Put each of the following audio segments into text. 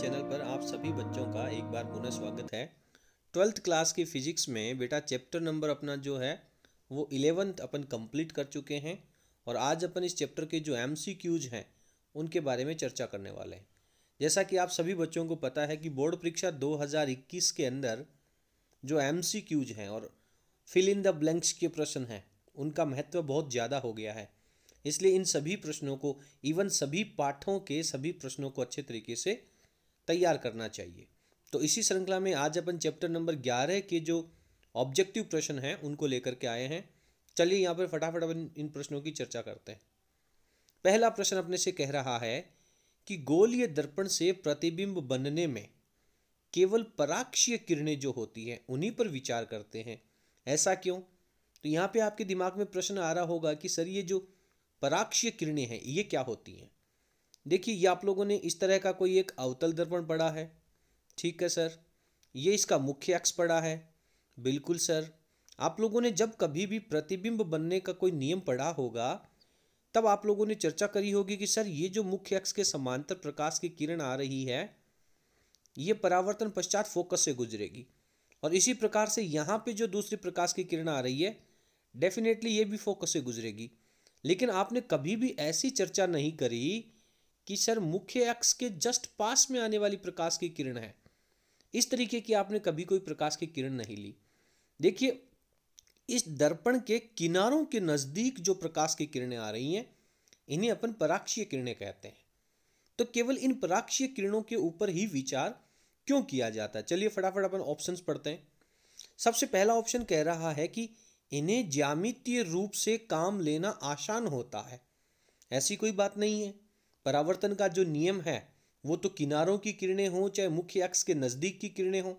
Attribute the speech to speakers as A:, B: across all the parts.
A: Channel पर आप सभी बच्चों का एक बार पुनः स्वागत है ट्वेल्थ क्लास की फिजिक्स में बेटा चैप्टर नंबर अपना जो है वो इलेवंथ अपन कंप्लीट कर चुके हैं और आज अपन इस चैप्टर के जो एम हैं उनके बारे में चर्चा करने वाले हैं जैसा कि आप सभी बच्चों को पता है कि बोर्ड परीक्षा 2021 के अंदर जो एम हैं और फिल इन द ब्लैंक्स के प्रश्न हैं उनका महत्व बहुत ज़्यादा हो गया है इसलिए इन सभी प्रश्नों को इवन सभी पाठों के सभी प्रश्नों को अच्छे तरीके से तैयार करना चाहिए तो इसी श्रृंखला में आज अपन चैप्टर नंबर ग्यारह के जो ऑब्जेक्टिव प्रश्न हैं उनको लेकर के आए हैं चलिए यहाँ पर फटाफट अपन इन प्रश्नों की चर्चा करते हैं पहला प्रश्न अपने से कह रहा है कि गोलीय दर्पण से प्रतिबिंब बनने में केवल पराक्षीय किरणें जो होती हैं उन्हीं पर विचार करते हैं ऐसा क्यों तो यहाँ पे आपके दिमाग में प्रश्न आ रहा होगा कि सर ये जो पराक्षीय किरणें हैं ये क्या होती हैं देखिए ये आप लोगों ने इस तरह का कोई एक अवतल दर्पण पढ़ा है ठीक है सर ये इसका मुख्य अक्ष पढ़ा है बिल्कुल सर आप लोगों ने जब कभी भी प्रतिबिंब बनने का कोई नियम पढ़ा होगा तब आप लोगों ने चर्चा करी होगी कि सर ये जो मुख्य अक्ष के समांतर प्रकाश की किरण आ रही है ये परावर्तन पश्चात फोकस से गुजरेगी और इसी प्रकार से यहाँ पे जो दूसरी प्रकाश की किरण आ रही है डेफिनेटली ये भी फोकस से गुजरेगी लेकिन आपने कभी भी ऐसी चर्चा नहीं करी कि सर मुख्य अक्ष के जस्ट पास में आने वाली प्रकाश की किरण है इस तरीके की आपने कभी कोई प्रकाश की किरण नहीं ली देखिए इस दर्पण के किनारों के नज़दीक जो प्रकाश की किरणें आ रही हैं इन्हें अपन पराक्षीय किरणें कहते हैं तो केवल इन पराक्षीय किरणों के ऊपर ही विचार क्यों किया जाता है चलिए फटाफट अपन ऑप्शन पढ़ते हैं सबसे पहला ऑप्शन कह रहा है कि इन्हें ज्यामितीय रूप से काम लेना आसान होता है ऐसी कोई बात नहीं है परावर्तन का जो नियम है वो तो किनारों की किरणें हों चाहे मुख्य अक्ष के नज़दीक की किरणें हों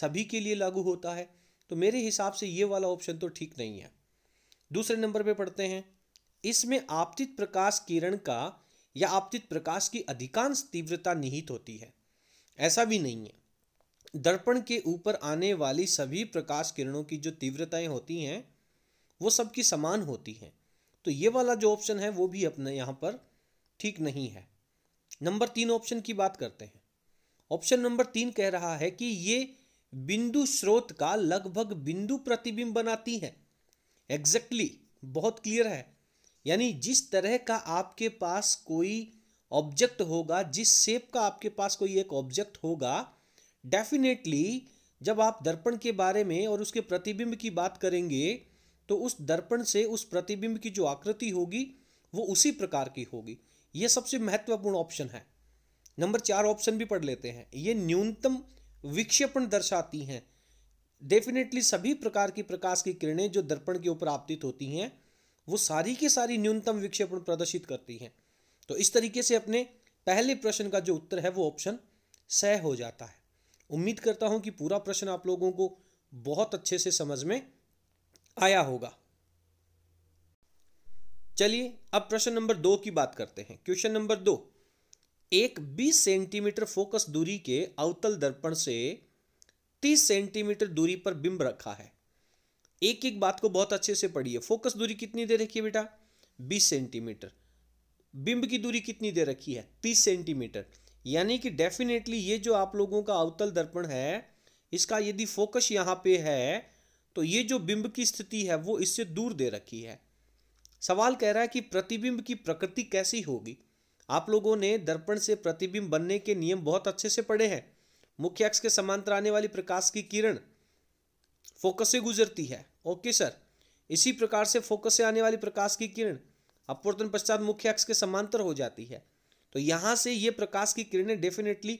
A: सभी के लिए लागू होता है तो मेरे हिसाब से ये वाला ऑप्शन तो ठीक नहीं है दूसरे नंबर पे पढ़ते हैं इसमें आपतित प्रकाश किरण का या आपतित प्रकाश की अधिकांश तीव्रता निहित होती है ऐसा भी नहीं है दर्पण के ऊपर आने वाली सभी प्रकाश किरणों की जो तीव्रताएं होती हैं वो सबकी समान होती हैं तो ये वाला जो ऑप्शन है वो भी अपने यहाँ पर ठीक नहीं है नंबर तीन ऑप्शन की बात करते हैं ऑप्शन नंबर तीन कह रहा है कि ये बिंदु स्रोत का लगभग बिंदु प्रतिबिंब बनाती है एग्जैक्टली exactly, बहुत क्लियर है यानी जिस तरह का आपके पास कोई ऑब्जेक्ट होगा जिस शेप का आपके पास कोई एक ऑब्जेक्ट होगा डेफिनेटली जब आप दर्पण के बारे में और उसके प्रतिबिंब की बात करेंगे तो उस दर्पण से उस प्रतिबिंब की जो आकृति होगी वो उसी प्रकार की होगी ये सबसे महत्वपूर्ण ऑप्शन है नंबर चार ऑप्शन भी पढ़ लेते हैं ये न्यूनतम विक्षेपण दर्शाती हैं डेफिनेटली सभी प्रकार की प्रकाश की किरणें जो दर्पण के ऊपर आपतित होती हैं वो सारी की सारी न्यूनतम विक्षेपण प्रदर्शित करती हैं तो इस तरीके से अपने पहले प्रश्न का जो उत्तर है वो ऑप्शन सह हो जाता है उम्मीद करता हूँ कि पूरा प्रश्न आप लोगों को बहुत अच्छे से समझ में आया होगा चलिए अब प्रश्न नंबर दो की बात करते हैं क्वेश्चन नंबर दो एक 20 सेंटीमीटर फोकस दूरी के अवतल दर्पण से 30 सेंटीमीटर दूरी पर बिंब रखा है एक एक बात को बहुत अच्छे से पढ़िए फोकस दूरी कितनी दे रखी है बेटा 20 सेंटीमीटर बिंब की दूरी कितनी दे रखी है 30 सेंटीमीटर यानी कि डेफिनेटली ये जो आप लोगों का अवतल दर्पण है इसका यदि फोकस यहाँ पे है तो ये जो बिंब की स्थिति है वो इससे दूर दे रखी है सवाल कह रहा है कि प्रतिबिंब की प्रकृति कैसी होगी आप लोगों ने दर्पण से प्रतिबिंब बनने के नियम बहुत अच्छे से पढ़े हैं मुख्य अक्ष के समांतर आने वाली प्रकाश की किरण फोकस से गुजरती है ओके सर इसी प्रकार से फोकस से आने वाली प्रकाश की किरण अपवर्तन पश्चात मुख्य अक्ष के समांतर हो जाती है तो यहां से ये प्रकाश की किरणें डेफिनेटली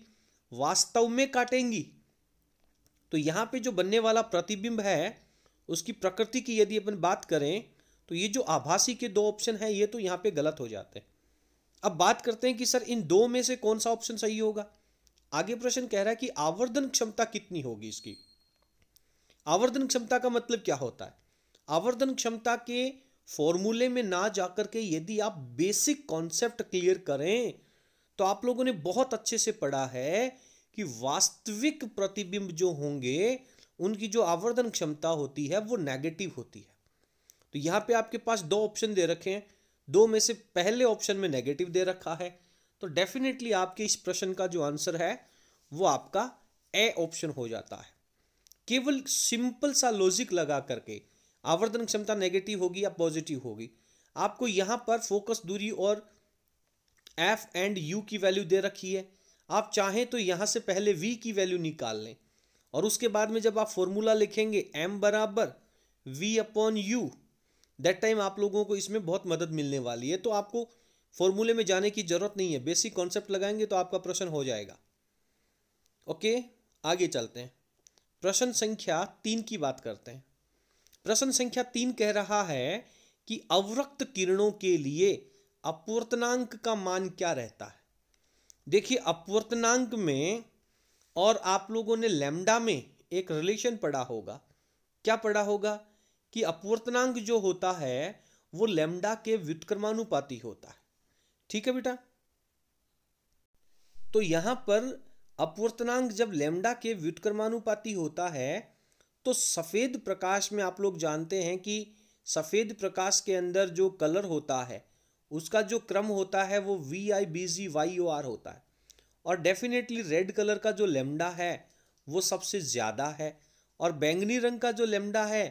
A: वास्तव में काटेंगी तो यहां पे जो बनने वाला प्रतिबिंब है उसकी प्रकृति की यदि अपन बात करें तो ये जो आभासी के दो ऑप्शन हैं ये तो यहाँ पे गलत हो जाते हैं अब बात करते हैं कि सर इन दो में से कौन सा ऑप्शन सही होगा आगे प्रश्न कह रहा है कि आवर्धन क्षमता कितनी होगी इसकी आवर्धन क्षमता का मतलब क्या होता है आवर्धन क्षमता के फॉर्मूले में ना जाकर के यदि आप बेसिक कॉन्सेप्ट क्लियर करें तो आप लोगों ने बहुत अच्छे से पढ़ा है कि वास्तविक प्रतिबिंब जो होंगे उनकी जो आवर्धन क्षमता होती है वो नेगेटिव होती है तो यहाँ पे आपके पास दो ऑप्शन दे रखे हैं दो में से पहले ऑप्शन में नेगेटिव दे रखा है तो डेफिनेटली आपके इस प्रश्न का जो आंसर है वो आपका ए ऑप्शन हो जाता है केवल सिंपल सा लॉजिक लगा करके आवर्धन क्षमता नेगेटिव होगी या पॉजिटिव होगी आपको यहां पर फोकस दूरी और एफ एंड यू की वैल्यू दे रखी है आप चाहें तो यहां से पहले वी की वैल्यू निकाल लें और उसके बाद में जब आप फॉर्मूला लिखेंगे एम बराबर V upon U that time आप लोगों को इसमें बहुत मदद मिलने वाली है तो आपको फॉर्मूले में जाने की ज़रूरत नहीं है बेसिक कॉन्सेप्ट लगाएंगे तो आपका प्रश्न हो जाएगा ओके आगे चलते हैं प्रश्न संख्या तीन की बात करते हैं प्रश्न संख्या तीन कह रहा है कि अवरक्त किरणों के लिए अपवर्तनांक का मान क्या रहता है देखिए अपवर्तनांक में और आप लोगों ने लेमडा में एक रिलेशन पढ़ा होगा क्या पढ़ा होगा कि अपवर्तनांक जो होता है वो लेमडा के व्युत्क्रमानुपाती होता है ठीक है बेटा तो यहां पर अपवर्तनांक जब लेमडा के व्युत्क्रमानुपाती होता है तो सफ़ेद प्रकाश में आप लोग जानते हैं कि सफ़ेद प्रकाश के अंदर जो कलर होता है उसका जो क्रम होता है वो V I B G Y O R होता है और डेफिनेटली रेड कलर का जो लेमडा है वो सबसे ज़्यादा है और बैंगनी रंग का जो लेमडा है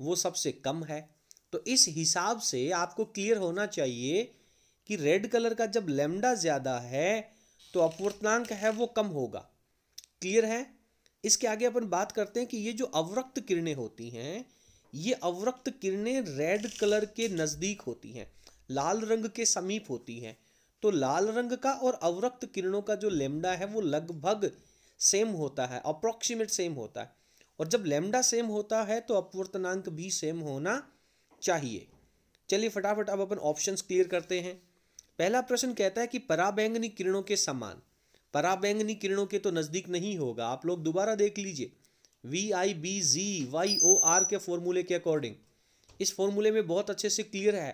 A: वो सबसे कम है तो इस हिसाब से आपको क्लियर होना चाहिए कि रेड कलर का जब लेमडा ज़्यादा है तो अपवर्तनांक है वो कम होगा क्लियर है इसके आगे अपन बात करते हैं कि ये जो अवरक्त किरणें होती हैं ये अवरक्त किरणें रेड कलर के नज़दीक होती हैं लाल रंग के समीप होती हैं तो लाल रंग का और अवरक्त किरणों का जो लेमडा है वो लगभग सेम होता है अप्रोक्सीमेट सेम होता है और जब लेमडा सेम होता है तो अपवर्तनांक भी सेम होना चाहिए चलिए फटाफट अब अपन ऑप्शंस क्लियर करते हैं पहला प्रश्न कहता है कि पराबैंगनी किरणों के समान पराबैंगनी किरणों के तो नज़दीक नहीं होगा आप लोग दोबारा देख लीजिए V I B G Y O R के फॉर्मूले के अकॉर्डिंग इस फॉर्मूले में बहुत अच्छे से क्लियर है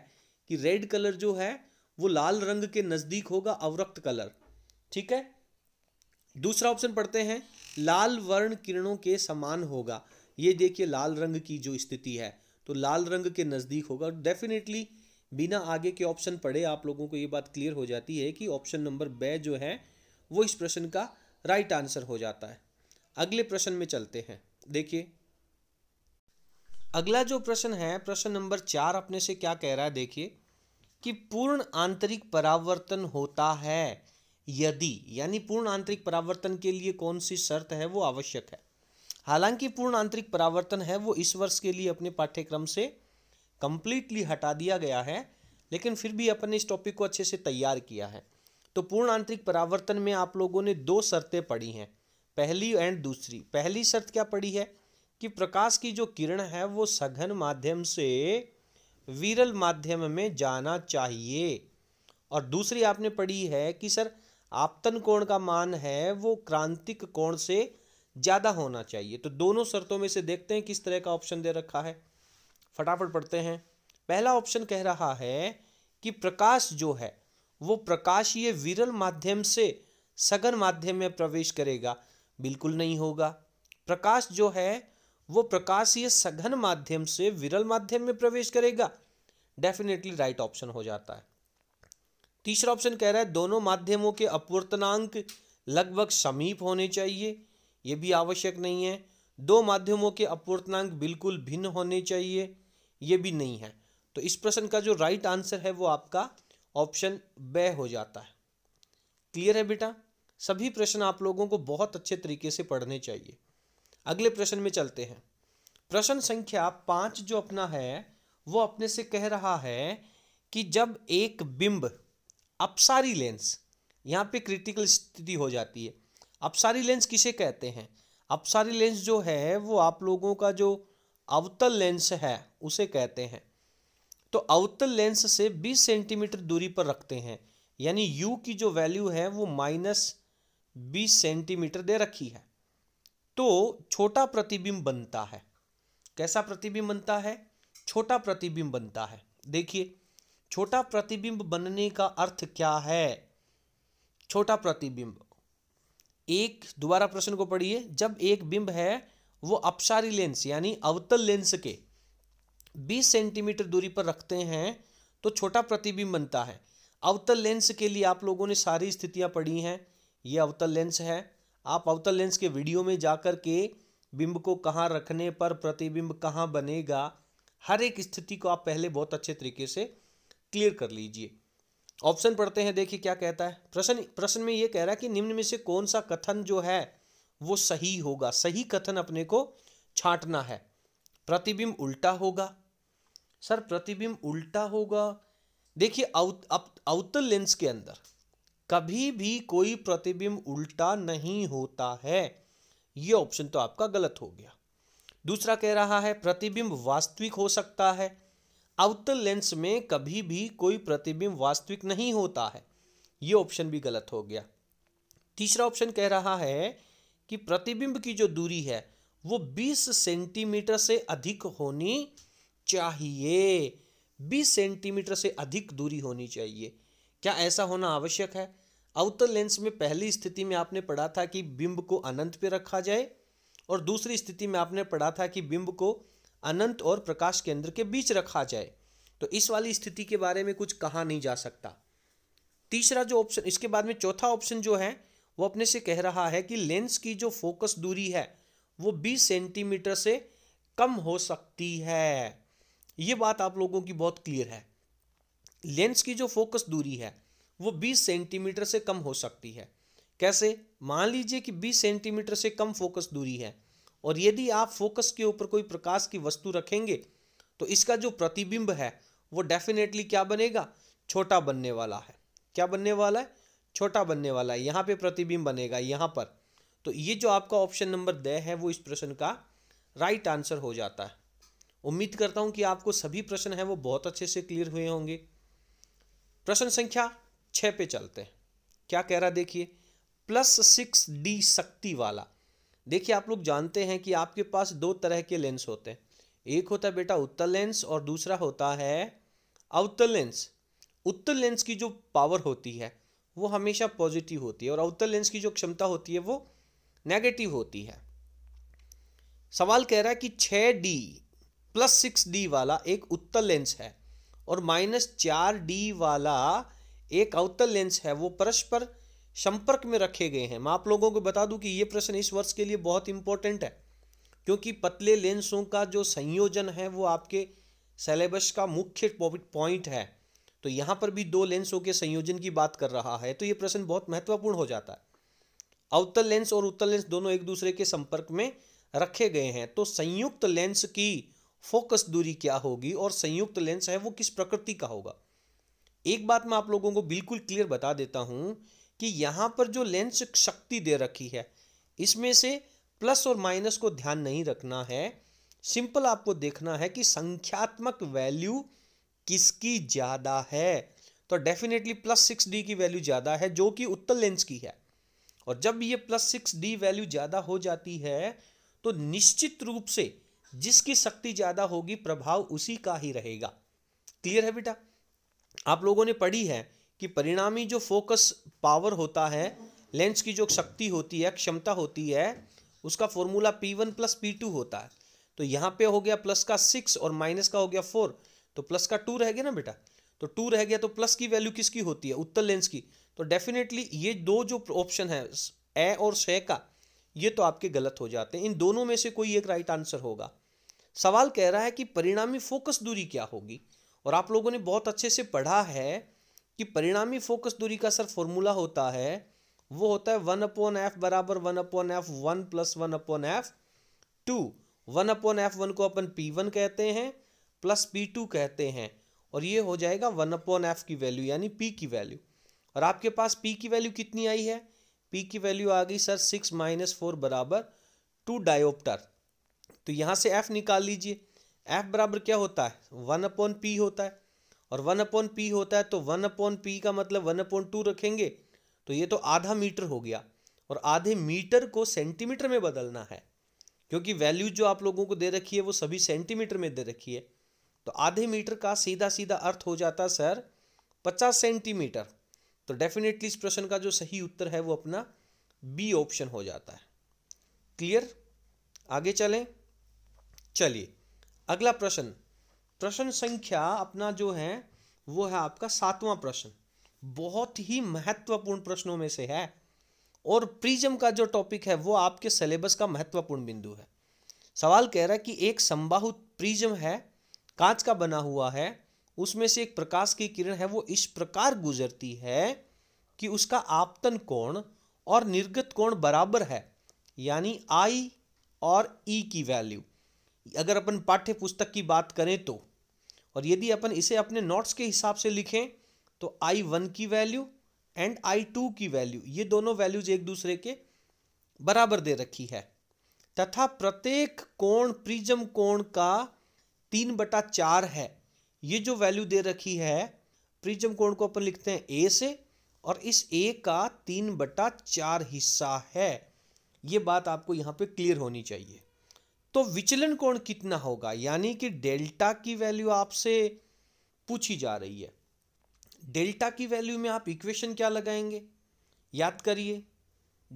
A: कि रेड कलर जो है वो लाल रंग के नज़दीक होगा अवरक्त कलर ठीक है दूसरा ऑप्शन पढ़ते हैं लाल वर्ण किरणों के समान होगा ये देखिए लाल रंग की जो स्थिति है तो लाल रंग के नज़दीक होगा डेफिनेटली बिना आगे के ऑप्शन पढ़े आप लोगों को ये बात क्लियर हो जाती है कि ऑप्शन नंबर बे जो है वो इस प्रश्न का राइट आंसर हो जाता है अगले प्रश्न में चलते हैं देखिए अगला जो प्रश्न है प्रश्न नंबर चार अपने से क्या कह रहा है देखिए कि पूर्ण आंतरिक परावर्तन होता है यदि यानी पूर्ण आंतरिक परावर्तन के लिए कौन सी शर्त है वो आवश्यक है हालांकि पूर्ण आंतरिक परावर्तन है वो इस वर्ष के लिए अपने पाठ्यक्रम से कंप्लीटली हटा दिया गया है लेकिन फिर भी अपन ने इस टॉपिक को अच्छे से तैयार किया है तो पूर्ण आंतरिक परावर्तन में आप लोगों ने दो शर्तें पढ़ी हैं पहली एंड दूसरी पहली शर्त क्या पढ़ी है कि प्रकाश की जो किरण है वो सघन माध्यम से विरल माध्यम में जाना चाहिए और दूसरी आपने पढ़ी है कि सर आपतन कोण का मान है वो क्रांतिक कोण से ज़्यादा होना चाहिए तो दोनों शर्तों में से देखते हैं किस तरह का ऑप्शन दे रखा है फटाफट पढ़ते हैं पहला ऑप्शन कह रहा है कि प्रकाश जो है वो प्रकाश ये विरल माध्यम से सघन माध्यम में प्रवेश करेगा बिल्कुल नहीं होगा प्रकाश जो है वो प्रकाश ये सघन माध्यम से विरल माध्यम में प्रवेश करेगा डेफिनेटली राइट ऑप्शन हो जाता है तीसरा ऑप्शन कह रहा है दोनों माध्यमों के अपवर्तनांक लगभग समीप होने चाहिए यह भी आवश्यक नहीं है दो माध्यमों के अपवर्तनांक बिल्कुल भिन्न होने चाहिए यह भी नहीं है तो इस प्रश्न का जो राइट आंसर है वो आपका ऑप्शन ब हो जाता है क्लियर है बेटा सभी प्रश्न आप लोगों को बहुत अच्छे तरीके से पढ़ने चाहिए अगले प्रश्न में चलते हैं प्रश्न संख्या पांच जो अपना है वो अपने से कह रहा है कि जब एक बिंब अपसारी लेंस यहाँ पे क्रिटिकल स्थिति हो जाती है अपसारी लेंस किसे कहते हैं अपसारी लेंस जो है वो आप लोगों का जो अवतल लेंस है उसे कहते हैं तो अवतल लेंस से 20 सेंटीमीटर दूरी पर रखते हैं यानी u की जो वैल्यू है वो माइनस बीस सेंटीमीटर दे रखी है तो छोटा प्रतिबिंब बनता है कैसा प्रतिबिंब बनता है छोटा प्रतिबिंब बनता है देखिए छोटा प्रतिबिंब बनने का अर्थ क्या है छोटा प्रतिबिंब एक दोबारा प्रश्न को पढ़िए जब एक बिंब है वो अपसारी लेंस यानी अवतल लेंस के 20 सेंटीमीटर दूरी पर रखते हैं तो छोटा प्रतिबिंब बनता है अवतल लेंस के लिए आप लोगों ने सारी स्थितियां पढ़ी हैं ये अवतल लेंस है आप अवतल लेंस के वीडियो में जाकर के बिंब को कहाँ रखने पर प्रतिबिंब कहाँ बनेगा हर एक स्थिति को आप पहले बहुत अच्छे तरीके से क्लियर कर लीजिए ऑप्शन पढ़ते हैं देखिए क्या कहता है प्रश्न प्रश्न में ये कह रहा है कि निम्न में से कौन सा कथन जो है वो सही होगा सही कथन अपने को छांटना है प्रतिबिंब उल्टा होगा सर प्रतिबिंब उल्टा होगा देखिए अवतल लेंस के अंदर कभी भी कोई प्रतिबिंब उल्टा नहीं होता है ये ऑप्शन तो आपका गलत हो गया दूसरा कह रहा है प्रतिबिंब वास्तविक हो सकता है अवतल लेंस में कभी भी कोई प्रतिबिंब वास्तविक नहीं होता है ये ऑप्शन भी गलत हो गया तीसरा ऑप्शन कह रहा है कि प्रतिबिंब की जो दूरी है वो 20 सेंटीमीटर से अधिक होनी चाहिए 20 सेंटीमीटर से अधिक दूरी होनी चाहिए क्या ऐसा होना आवश्यक है अवतल लेंस में पहली स्थिति में आपने पढ़ा था कि बिंब को अनंत पे रखा जाए और दूसरी स्थिति में आपने पढ़ा था कि बिंब को अनंत और प्रकाश केंद्र के बीच रखा जाए तो इस वाली स्थिति के बारे में कुछ कहा नहीं जा सकता तीसरा जो ऑप्शन इसके बाद में चौथा ऑप्शन जो है वो अपने से कह रहा है कि लेंस की जो फोकस दूरी है वो 20 सेंटीमीटर से कम हो सकती है ये बात आप लोगों की बहुत क्लियर है लेंस की जो फोकस दूरी है वो 20 सेंटीमीटर से कम हो सकती है कैसे मान लीजिए कि 20 सेंटीमीटर से कम फोकस दूरी है और यदि आप फोकस के ऊपर कोई प्रकाश की वस्तु रखेंगे तो इसका जो प्रतिबिंब है वो डेफिनेटली क्या बनेगा छोटा बनने वाला है क्या बनने वाला है छोटा बनने वाला है यहाँ पे प्रतिबिंब बनेगा यहाँ पर तो ये जो आपका ऑप्शन नंबर द है वो इस प्रश्न का राइट आंसर हो जाता है उम्मीद करता हूँ कि आपको सभी प्रश्न हैं वो बहुत अच्छे से क्लियर हुए होंगे प्रश्न संख्या छः पे चलते हैं क्या कह रहा देखिए प्लस सिक्स डी शक्ति वाला देखिए आप लोग जानते हैं कि आपके पास दो तरह के लेंस होते हैं एक होता है बेटा उत्तर लेंस और दूसरा होता है अवतर लेंस उत्तर लेंस की जो पावर होती है वो हमेशा पॉजिटिव होती है और अवतर लेंस की जो क्षमता होती है वो नेगेटिव होती है सवाल कह रहा है कि छः डी प्लस सिक्स डी वाला एक उत्तर लेंस है और माइनस चार डी वाला एक अवतर लेंस है वो परस्पर संपर्क में रखे गए हैं मैं आप लोगों को बता दूं कि ये प्रश्न इस वर्ष के लिए बहुत इंपॉर्टेंट है क्योंकि पतले लेंसों का जो संयोजन है वो आपके सिलेबस का मुख्य पॉइंट है तो यहाँ पर भी दो लेंसों के संयोजन की बात कर रहा है तो ये प्रश्न बहुत महत्वपूर्ण हो जाता है अवतल लेंस और उत्तर लेंस दोनों एक दूसरे के संपर्क में रखे गए हैं तो संयुक्त लेंस की फोकस दूरी क्या होगी और संयुक्त लेंस है वो किस प्रकृति का होगा एक बात मैं आप लोगों को बिल्कुल क्लियर बता देता हूं कि यहाँ पर जो लेंस शक्ति दे रखी है इसमें से प्लस और माइनस को ध्यान नहीं रखना है सिंपल आपको देखना है कि संख्यात्मक वैल्यू किसकी ज़्यादा है तो डेफिनेटली प्लस सिक्स डी की वैल्यू ज़्यादा है जो कि उत्तल लेंस की है और जब ये प्लस सिक्स डी वैल्यू ज़्यादा हो जाती है तो निश्चित रूप से जिसकी शक्ति ज़्यादा होगी प्रभाव उसी का ही रहेगा क्लियर है बेटा आप लोगों ने पढ़ी है कि परिणामी जो फोकस पावर होता है लेंस की जो शक्ति होती है क्षमता होती है उसका formula P one plus P two होता है तो यहाँ पे हो गया प्लस का सिक्स और माइनस का हो गया फोर तो प्लस का टू रह गया ना बेटा तो टू रह गया तो प्लस की वैल्यू किसकी होती है उत्तर लेंस की तो डेफिनेटली ये दो जो ऑप्शन है ए और शे का ये तो आपके गलत हो जाते हैं इन दोनों में से कोई एक राइट आंसर होगा सवाल कह रहा है कि परिणामी फोकस दूरी क्या होगी और आप लोगों ने बहुत अच्छे से पढ़ा है कि परिणामी फोकस दूरी का सर फॉर्मूला होता है वो होता है वन अपॉन एफ बराबर one upon F one plus one upon F two one upon F one को अपन पी वन कहते हैं प्लस पी टू कहते हैं और ये हो जाएगा वन अपॉन एफ की वैल्यू यानी पी की वैल्यू और आपके पास पी की वैल्यू कितनी आई है पी की वैल्यू आ गई सर सिक्स माइनस फोर बराबर टू डायोप्टर तो यहाँ से एफ निकाल लीजिए एफ बराबर क्या होता है वन अपॉन पी होता है और वन अपॉन पी होता है तो वन अपॉन पी का मतलब वन अपॉन टू रखेंगे तो ये तो आधा मीटर हो गया और आधे मीटर को सेंटीमीटर में बदलना है क्योंकि वैल्यू जो आप लोगों को दे रखी है वो सभी सेंटीमीटर में दे रखी है तो आधे मीटर का सीधा सीधा अर्थ हो जाता सर पचास सेंटीमीटर तो डेफिनेटली इस प्रश्न का जो सही उत्तर है वो अपना बी ऑप्शन हो जाता है क्लियर आगे चलें चलिए अगला प्रश्न प्रश्न संख्या अपना जो है वो है आपका सातवां प्रश्न बहुत ही महत्वपूर्ण प्रश्नों में से है और प्रिजम का जो टॉपिक है वो आपके सिलेबस का महत्वपूर्ण बिंदु है सवाल कह रहा है कि एक संबाहु प्रिजम है कांच का बना हुआ है उसमें से एक प्रकाश की किरण है वो इस प्रकार गुजरती है कि उसका आपतन कोण और निर्गत कोण बराबर है यानी आई और ई e की वैल्यू अगर अपन पाठ्य पुस्तक की बात करें तो और यदि अपन इसे अपने नोट्स के हिसाब से लिखें तो आई वन की वैल्यू एंड आई टू की वैल्यू ये दोनों वैल्यूज एक दूसरे के बराबर दे रखी है तथा प्रत्येक कोण प्रिजम कोण का तीन बटा चार है ये जो वैल्यू दे रखी है प्रिजम कोण को अपन लिखते हैं ए से और इस ए का तीन बटा चार हिस्सा है ये बात आपको यहाँ पे क्लियर होनी चाहिए तो विचलन कोण कितना होगा यानी कि डेल्टा की वैल्यू आपसे पूछी जा रही है डेल्टा की वैल्यू में आप इक्वेशन क्या लगाएंगे याद करिए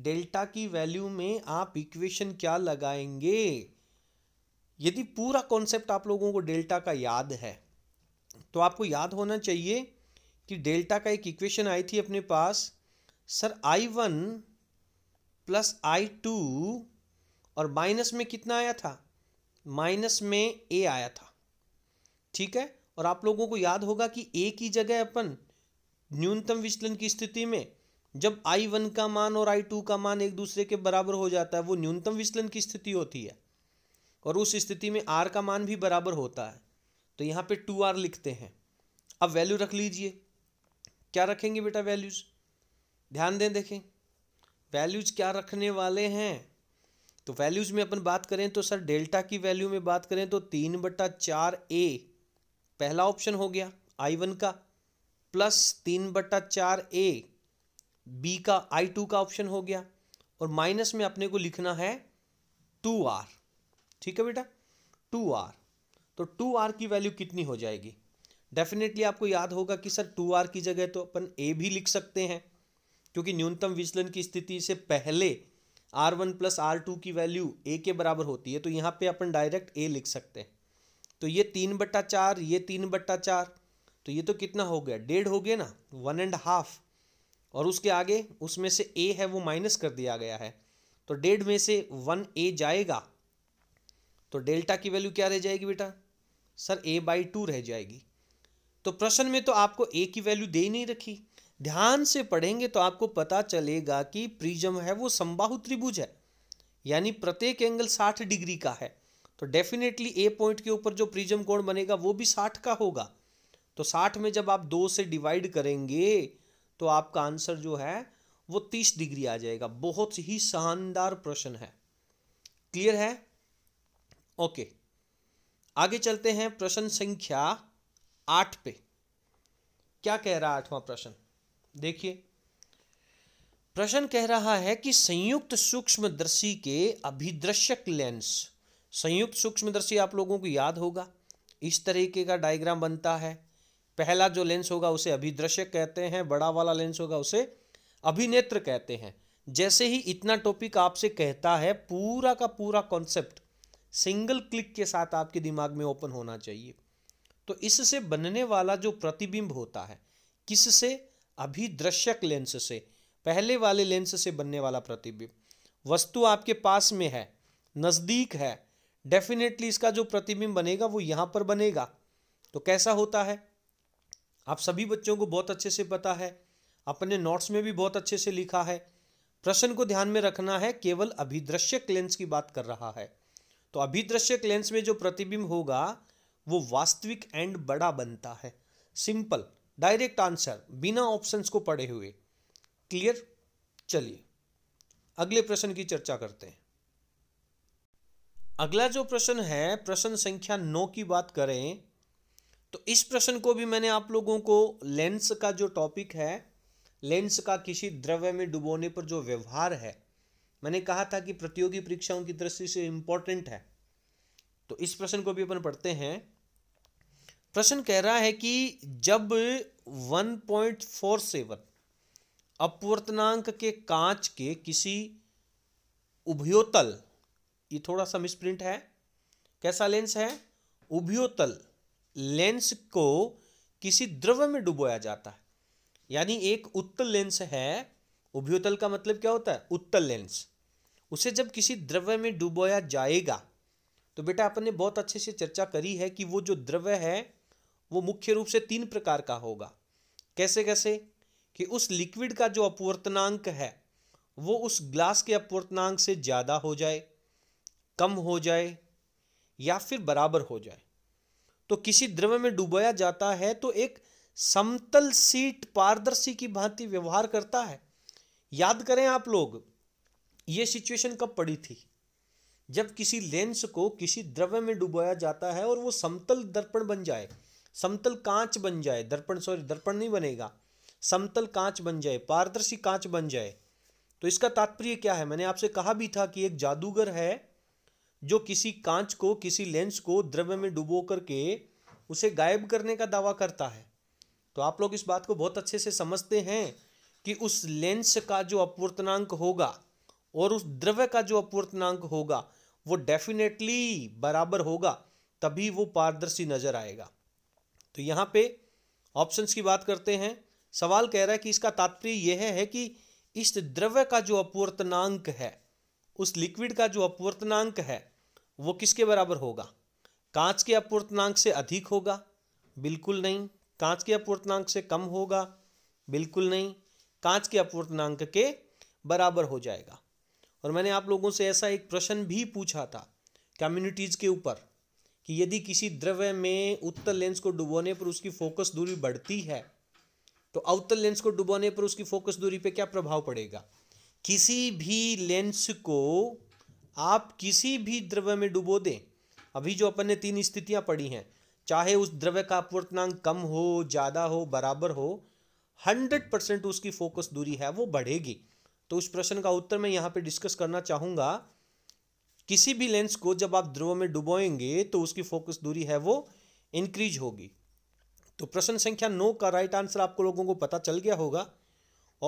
A: डेल्टा की वैल्यू में आप इक्वेशन क्या लगाएंगे यदि पूरा कॉन्सेप्ट आप लोगों को डेल्टा का याद है तो आपको याद होना चाहिए कि डेल्टा का एक इक्वेशन आई थी अपने पास sir I one plus I two और माइनस में कितना आया था माइनस में ए आया था ठीक है और आप लोगों को याद होगा कि ए की जगह अपन न्यूनतम विचलन की स्थिति में जब आई वन का मान और आई टू का मान एक दूसरे के बराबर हो जाता है वो न्यूनतम विचलन की स्थिति होती है और उस स्थिति में आर का मान भी बराबर होता है तो यहाँ पे टू आर लिखते हैं अब वैल्यू रख लीजिए क्या रखेंगे बेटा वैल्यूज़ ध्यान दें देखें वैल्यूज़ क्या रखने वाले हैं तो वैल्यूज़ में अपन बात करें तो सर डेल्टा की वैल्यू में बात करें तो तीन बटा चार ए पहला ऑप्शन हो गया आई वन का प्लस तीन बटा चार ए बी का आई टू का ऑप्शन हो गया और माइनस में अपने को लिखना है टू आर ठीक है बेटा टू आर तो टू आर की वैल्यू कितनी हो जाएगी डेफिनेटली आपको याद होगा कि सर टू आर की जगह तो अपन ए भी लिख सकते हैं क्योंकि न्यूनतम विचलन की स्थिति से पहले R one plus R two की वैल्यू ए के बराबर होती है तो यहाँ पे अपन डायरेक्ट ए लिख सकते हैं तो ये तीन बट्टा चार ये तीन बट्टा चार तो ये तो कितना हो गया डेढ़ हो गया ना वन एंड हाफ और उसके आगे उसमें से ए है वो माइनस कर दिया गया है तो डेढ़ में से वन ए जाएगा तो डेल्टा की वैल्यू क्या रह जाएगी बेटा सर ए बाई टू रह जाएगी तो प्रश्न में तो आपको ए की वैल्यू दे ही नहीं रखी ध्यान से पढ़ेंगे तो आपको पता चलेगा कि प्रिज्म है वो संबाहु त्रिभुज है यानी प्रत्येक एंगल साठ डिग्री का है तो डेफिनेटली ए पॉइंट के ऊपर जो प्रिज्म कोण बनेगा वो भी साठ का होगा तो साठ में जब आप दो से डिवाइड करेंगे तो आपका आंसर जो है वो तीस डिग्री आ जाएगा बहुत ही शानदार प्रश्न है क्लियर है ओके आगे चलते हैं प्रश्न संख्या आठ पे क्या कह रहा आठवां प्रश्न देखिए प्रश्न कह रहा है कि संयुक्त सूक्ष्मदर्शी के अभिदृश्यक लेंस संयुक्त सूक्ष्मदर्शी आप लोगों को याद होगा इस तरीके का डायग्राम बनता है पहला जो लेंस होगा उसे अभिदृश्यक कहते हैं बड़ा वाला लेंस होगा उसे अभिनेत्र कहते हैं जैसे ही इतना टॉपिक आपसे कहता है पूरा का पूरा कॉन्सेप्ट सिंगल क्लिक के साथ आपके दिमाग में ओपन होना चाहिए तो इससे बनने वाला जो प्रतिबिंब होता है किससे अभिदृश्यक लेंस से पहले वाले लेंस से बनने वाला प्रतिबिंब वस्तु आपके पास में है नज़दीक है डेफिनेटली इसका जो प्रतिबिंब बनेगा वो यहां पर बनेगा तो कैसा होता है आप सभी बच्चों को बहुत अच्छे से पता है अपने नोट्स में भी बहुत अच्छे से लिखा है प्रश्न को ध्यान में रखना है केवल अभिदृश्यक लेंस की बात कर रहा है तो अभिदृश्यक लेंस में जो प्रतिबिंब होगा वो वास्तविक एंड बड़ा बनता है सिंपल डायरेक्ट आंसर बिना ऑप्शंस को पढ़े हुए क्लियर चलिए अगले प्रश्न की चर्चा करते हैं अगला जो प्रश्न है प्रश्न संख्या नौ की बात करें तो इस प्रश्न को भी मैंने आप लोगों को लेंस का जो टॉपिक है लेंस का किसी द्रव्य में डुबोने पर जो व्यवहार है मैंने कहा था कि प्रतियोगी परीक्षाओं की दृष्टि से इंपॉर्टेंट है तो इस प्रश्न को भी अपन पढ़ते हैं प्रश्न कह रहा है कि जब 1.47 अपवर्तनांक के कांच के किसी उभयोतल ये थोड़ा सा मिसप्रिंट है कैसा लेंस है उभयोतल लेंस को किसी द्रव में डुबोया जाता है यानी एक उत्तल लेंस है उभयोतल का मतलब क्या होता है उत्तल लेंस उसे जब किसी द्रव्य में डुबोया जाएगा तो बेटा अपन ने बहुत अच्छे से चर्चा करी है कि वो जो द्रव्य है वो मुख्य रूप से तीन प्रकार का होगा कैसे कैसे कि उस लिक्विड का जो अपवर्तनांक है वो उस ग्लास के अपवर्तनांक से ज़्यादा हो जाए कम हो जाए या फिर बराबर हो जाए तो किसी द्रव्य में डुबाया जाता है तो एक समतल सीट पारदर्शी की भांति व्यवहार करता है याद करें आप लोग ये सिचुएशन कब पड़ी थी जब किसी लेंस को किसी द्रव्य में डुबाया जाता है और वो समतल दर्पण बन जाए समतल कांच बन जाए दर्पण सॉरी दर्पण नहीं बनेगा समतल कांच बन जाए पारदर्शी कांच बन जाए तो इसका तात्पर्य क्या है मैंने आपसे कहा भी था कि एक जादूगर है जो किसी कांच को किसी लेंस को द्रव्य में डुबो करके उसे गायब करने का दावा करता है तो आप लोग इस बात को बहुत अच्छे से समझते हैं कि उस लेंस का जो अपवर्तनांक होगा और उस द्रव्य का जो अपवर्तनांक होगा वो डेफिनेटली बराबर होगा तभी वो पारदर्शी नजर आएगा तो यहाँ पे ऑप्शंस की बात करते हैं सवाल कह रहा है कि इसका तात्पर्य यह है कि इस द्रव्य का जो अपवर्तनांक है उस लिक्विड का जो अपवर्तनांक है वो किसके बराबर होगा कांच के अपवर्तनांक से अधिक होगा बिल्कुल नहीं कांच के अपवर्तनांक से कम होगा बिल्कुल नहीं कांच के अपवर्तनांक के बराबर हो जाएगा और मैंने आप लोगों से ऐसा एक प्रश्न भी पूछा था कम्युनिटीज़ के ऊपर कि यदि किसी द्रव्य में उत्तर लेंस को डुबोने पर उसकी फोकस दूरी बढ़ती है तो अवतल लेंस को डुबोने पर उसकी फोकस दूरी पे क्या प्रभाव पड़ेगा किसी भी लेंस को आप किसी भी द्रव्य में डुबो दें अभी जो अपन ने तीन स्थितियां पढ़ी हैं चाहे उस द्रव्य का अपवर्तनांक कम हो ज़्यादा हो बराबर हो हंड्रेड परसेंट उसकी फोकस दूरी है वो बढ़ेगी तो उस प्रश्न का उत्तर मैं यहाँ पे डिस्कस करना चाहूंगा किसी भी लेंस को जब आप ध्रुव में डुबोएंगे तो उसकी फोकस दूरी है वो इंक्रीज होगी तो प्रश्न संख्या नौ का राइट आंसर आपको लोगों को पता चल गया होगा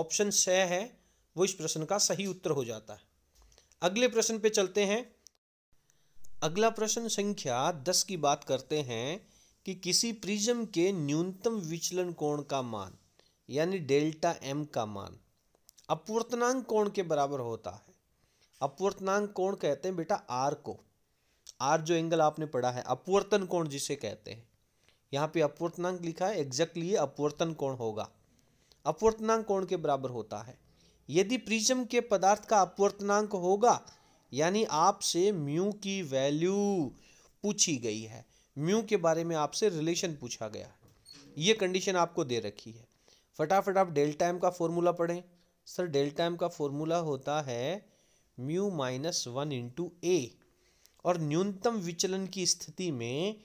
A: ऑप्शन छः है वो इस प्रश्न का सही उत्तर हो जाता है अगले प्रश्न पे चलते हैं अगला प्रश्न संख्या दस की बात करते हैं कि किसी प्रिज्म के न्यूनतम विचलन कोण का मान यानी डेल्टा एम का मान अपवर्तनांक कोण के बराबर होता है अपवर्तनांक कोण कहते हैं बेटा आर को आर जो एंगल आपने पढ़ा है अपवर्तन कोण जिसे कहते हैं यहाँ पे अपवर्तनांक लिखा है एग्जैक्टली ये अपवर्तन कोण होगा अपवर्तनांक कोण के बराबर होता है यदि प्रिज्म के पदार्थ का अपवर्तनांक होगा यानी आपसे म्यू की वैल्यू पूछी गई है म्यू के बारे में आपसे रिलेशन पूछा गया है ये कंडीशन आपको दे रखी है फटाफट आप डेल्टा एम का फॉर्मूला पढ़ें सर डेल्टा एम का फॉर्मूला होता है mu minus one into A और न्यूनतम विचलन की स्थिति में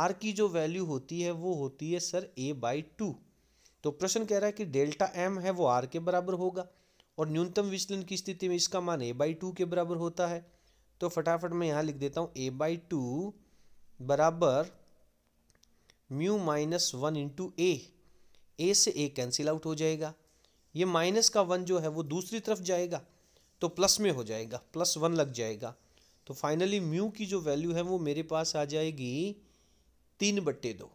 A: आर की जो वैल्यू होती है वो होती है सर ए बाई टू तो प्रश्न कह रहा है कि डेल्टा एम है वो आर के बराबर होगा और न्यूनतम विचलन की स्थिति में इसका मान ए बाई टू के बराबर होता है तो फटाफट मैं यहाँ लिख देता हूँ ए बाई टू बराबर mu minus one into A A से ए कैंसिल आउट हो जाएगा ये माइनस का वन जो है वो दूसरी तरफ जाएगा तो प्लस में हो जाएगा प्लस वन लग जाएगा तो फाइनली म्यू की जो वैल्यू है वो मेरे पास आ जाएगी तीन बट्टे दो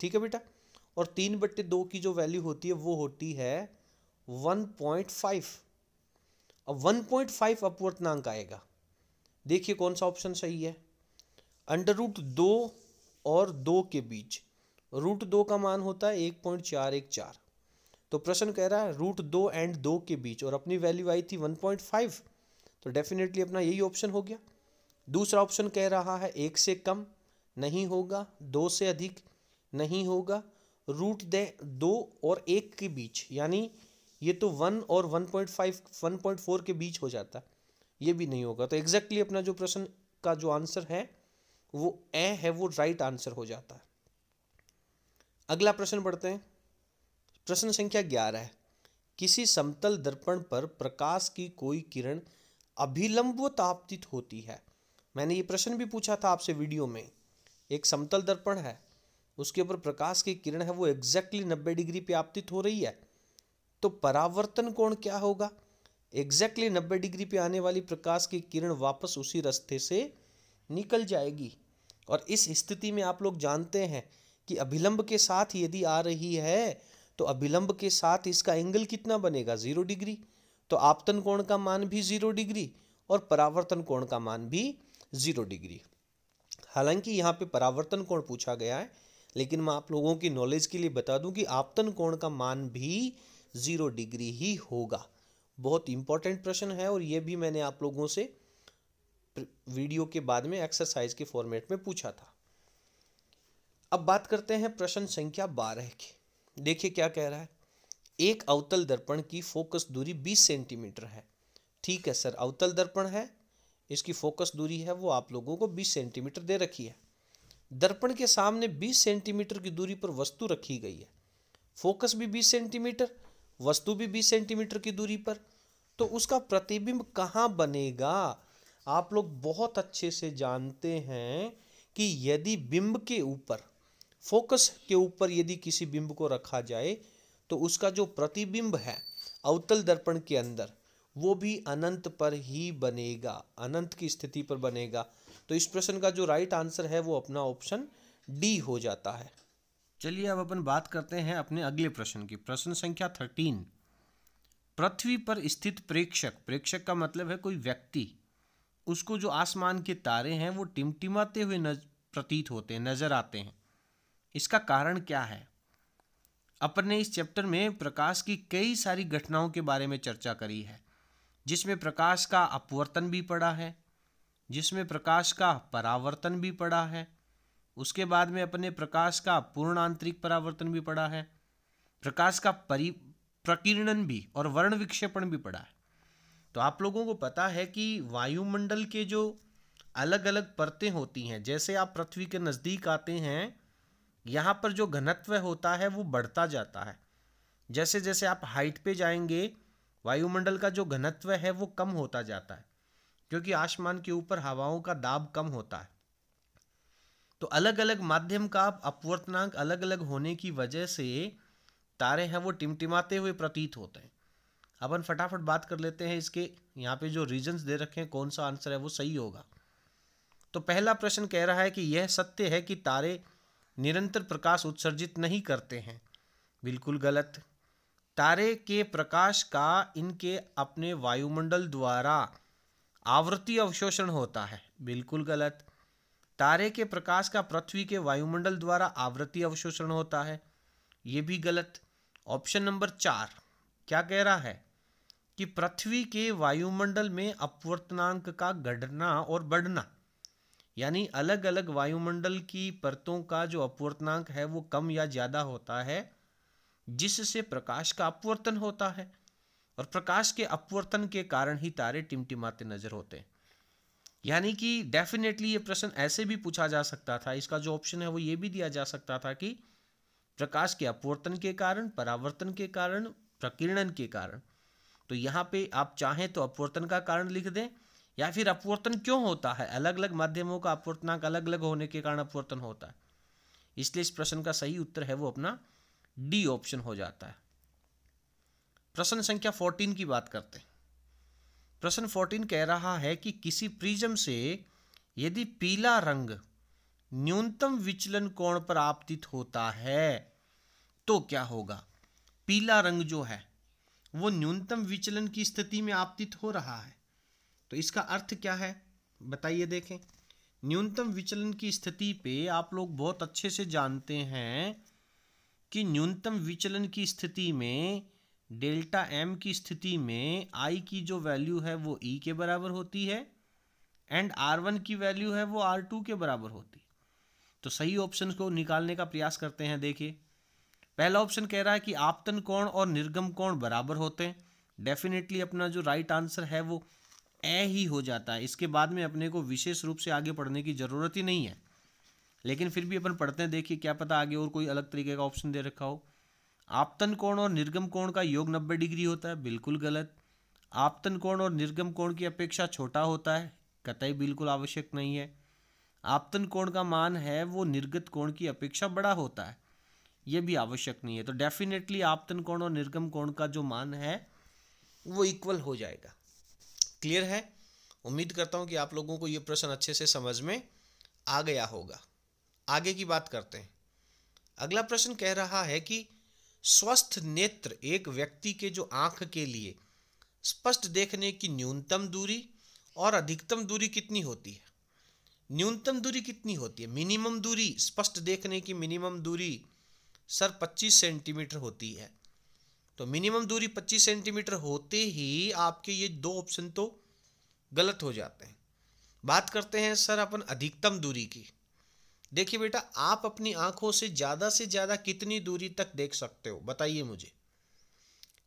A: ठीक है बेटा और तीन बट्टे दो की जो वैल्यू होती है वो होती है वन पॉइंट फाइव अब वन पॉइंट फाइव अपवर्तनांक आएगा देखिए कौन सा ऑप्शन सही है अंडर रूट दो और दो के बीच रूट दो का मान होता है एक पॉइंट चार एक चार तो प्रश्न कह रहा है रूट दो एंड दो के बीच और अपनी वैल्यू आई थी वन पॉइंट फाइव तो डेफिनेटली अपना यही ऑप्शन हो गया दूसरा ऑप्शन कह रहा है एक से कम नहीं होगा दो से अधिक नहीं होगा रूट दे दो और एक के बीच यानी ये तो वन और one point five one point four के बीच हो जाता ये भी नहीं होगा तो एग्जैक्टली exactly अपना जो प्रश्न का जो आंसर है वो ए है वो राइट right आंसर हो जाता है अगला प्रश्न पढ़ते हैं प्रश्न संख्या ग्यारह किसी समतल दर्पण पर प्रकाश की कोई किरण अभिलंब आपतित होती है मैंने ये प्रश्न भी पूछा था आपसे वीडियो में एक समतल दर्पण है उसके ऊपर प्रकाश की किरण है वो एग्जैक्टली नब्बे डिग्री पे आपतित हो रही है तो परावर्तन कोण क्या होगा एग्जैक्टली नब्बे डिग्री पे आने वाली प्रकाश की किरण वापस उसी रास्ते से निकल जाएगी और इस स्थिति में आप लोग जानते हैं कि अभिलंब के साथ यदि आ रही है तो अभिलंब के साथ इसका एंगल कितना बनेगा जीरो डिग्री तो आपतन कोण का मान भी जीरो डिग्री और परावर्तन कोण का मान भी जीरो डिग्री हालांकि यहाँ पे परावर्तन कोण पूछा गया है लेकिन मैं आप लोगों की नॉलेज के लिए बता दूं कि आपतन कोण का मान भी जीरो डिग्री ही होगा बहुत इंपॉर्टेंट प्रश्न है और ये भी मैंने आप लोगों से वीडियो के बाद में एक्सरसाइज के फॉर्मेट में पूछा था अब बात करते हैं प्रश्न संख्या बारह की देखिए क्या कह रहा है एक अवतल दर्पण की फोकस दूरी 20 सेंटीमीटर है ठीक है सर अवतल दर्पण है इसकी फोकस दूरी है वो आप लोगों को 20 सेंटीमीटर दे रखी है दर्पण के सामने 20 सेंटीमीटर की दूरी पर वस्तु रखी गई है फोकस भी 20 सेंटीमीटर वस्तु भी 20 सेंटीमीटर की दूरी पर तो उसका प्रतिबिंब कहाँ बनेगा आप लोग बहुत अच्छे से जानते हैं कि यदि बिंब के ऊपर फोकस के ऊपर यदि किसी बिंब को रखा जाए तो उसका जो प्रतिबिंब है अवतल दर्पण के अंदर वो भी अनंत पर ही बनेगा अनंत की स्थिति पर बनेगा तो इस प्रश्न का जो राइट आंसर है वो अपना ऑप्शन डी हो जाता है चलिए अब अपन बात करते हैं अपने अगले प्रश्न की प्रश्न संख्या थर्टीन पृथ्वी पर स्थित प्रेक्षक प्रेक्षक का मतलब है कोई व्यक्ति उसको जो आसमान के तारे हैं वो टिमटिमाते हुए नज प्रतीत होते हैं नजर आते हैं इसका कारण क्या है अपन ने इस चैप्टर में प्रकाश की कई सारी घटनाओं के बारे में चर्चा करी है जिसमें प्रकाश का अपवर्तन भी पड़ा है जिसमें प्रकाश का परावर्तन भी पड़ा है उसके बाद में अपने प्रकाश का पूर्ण आंतरिक परावर्तन भी पड़ा है प्रकाश का परि प्रकीर्णन भी और वर्ण विक्षेपण भी पड़ा है तो आप लोगों को पता है कि वायुमंडल के जो अलग अलग परतें होती हैं जैसे आप पृथ्वी के नज़दीक आते हैं यहाँ पर जो घनत्व होता है वो बढ़ता जाता है जैसे जैसे आप हाइट पे जाएंगे वायुमंडल का जो घनत्व है वो कम होता जाता है क्योंकि आसमान के ऊपर हवाओं का दाब कम होता है तो अलग अलग माध्यम का अपवर्तनांक अलग अलग होने की वजह से तारे हैं वो टिमटिमाते हुए प्रतीत होते हैं अपन फटाफट बात कर लेते हैं इसके यहाँ पे जो रीजंस दे रखे हैं कौन सा आंसर है वो सही होगा तो पहला प्रश्न कह रहा है कि यह सत्य है कि तारे निरंतर प्रकाश उत्सर्जित नहीं करते हैं बिल्कुल गलत तारे के प्रकाश का इनके अपने वायुमंडल द्वारा आवृत्ति अवशोषण होता है बिल्कुल गलत तारे के प्रकाश का पृथ्वी के वायुमंडल द्वारा आवृत्ति अवशोषण होता है ये भी गलत ऑप्शन नंबर चार क्या कह रहा है कि पृथ्वी के वायुमंडल में अपवर्तनांक का गढ़ना और बढ़ना यानी अलग अलग वायुमंडल की परतों का जो अपवर्तनांक है वो कम या ज़्यादा होता है जिससे प्रकाश का अपवर्तन होता है और प्रकाश के अपवर्तन के कारण ही तारे टिमटिमाते नजर होते हैं यानी कि डेफिनेटली ये प्रश्न ऐसे भी पूछा जा सकता था इसका जो ऑप्शन है वो ये भी दिया जा सकता था कि प्रकाश के अपवर्तन के कारण परावर्तन के कारण प्रकीर्णन के कारण तो यहाँ पे आप चाहें तो अपवर्तन का कारण लिख दें या फिर अपवर्तन क्यों होता है अलग अलग माध्यमों का अपवर्तनांक अलग अलग होने के कारण अपवर्तन होता है इसलिए इस प्रश्न का सही उत्तर है वो अपना डी ऑप्शन हो जाता है प्रश्न संख्या फोर्टीन की बात करते हैं प्रश्न फोर्टीन कह रहा है कि किसी प्रिज्म से यदि पीला रंग न्यूनतम विचलन कोण पर आपतित होता है तो क्या होगा पीला रंग जो है वो न्यूनतम विचलन की स्थिति में आपतित हो रहा है तो इसका अर्थ क्या है बताइए देखें न्यूनतम विचलन की स्थिति पे आप लोग बहुत अच्छे से जानते हैं कि न्यूनतम विचलन की स्थिति में डेल्टा एम की स्थिति में आई की जो वैल्यू है वो ई e के बराबर होती है एंड आर वन की वैल्यू है वो आर टू के बराबर होती है तो सही ऑप्शन को निकालने का प्रयास करते हैं देखिए पहला ऑप्शन कह रहा है कि आपतन कोण और निर्गम कोण बराबर होते हैं डेफिनेटली अपना जो राइट right आंसर है वो ए ही हो जाता है इसके बाद में अपने को विशेष रूप से आगे पढ़ने की ज़रूरत ही नहीं है लेकिन फिर भी अपन पढ़ते हैं देखिए क्या पता आगे और कोई अलग तरीके का ऑप्शन दे रखा हो आपतन कोण और निर्गम कोण का योग नब्बे डिग्री होता है बिल्कुल गलत आपतन कोण और निर्गम कोण की अपेक्षा छोटा होता है कतई बिल्कुल आवश्यक नहीं है आपतन कोण का मान है वो निर्गत कोण की अपेक्षा बड़ा होता है ये भी आवश्यक नहीं है तो डेफिनेटली आपतन कोण और निर्गम कोण का जो मान है वो इक्वल हो जाएगा क्लियर है उम्मीद करता हूं कि आप लोगों को ये प्रश्न अच्छे से समझ में आ गया होगा आगे की बात करते हैं अगला प्रश्न कह रहा है कि स्वस्थ नेत्र एक व्यक्ति के जो आंख के लिए स्पष्ट देखने की न्यूनतम दूरी और अधिकतम दूरी कितनी होती है न्यूनतम दूरी कितनी होती है मिनिमम दूरी स्पष्ट देखने की मिनिमम दूरी सर 25 सेंटीमीटर होती है तो मिनिमम दूरी 25 सेंटीमीटर होते ही आपके ये दो ऑप्शन तो गलत हो जाते हैं बात करते हैं सर अपन अधिकतम दूरी की देखिए बेटा आप अपनी आंखों से ज़्यादा से ज़्यादा कितनी दूरी तक देख सकते हो बताइए मुझे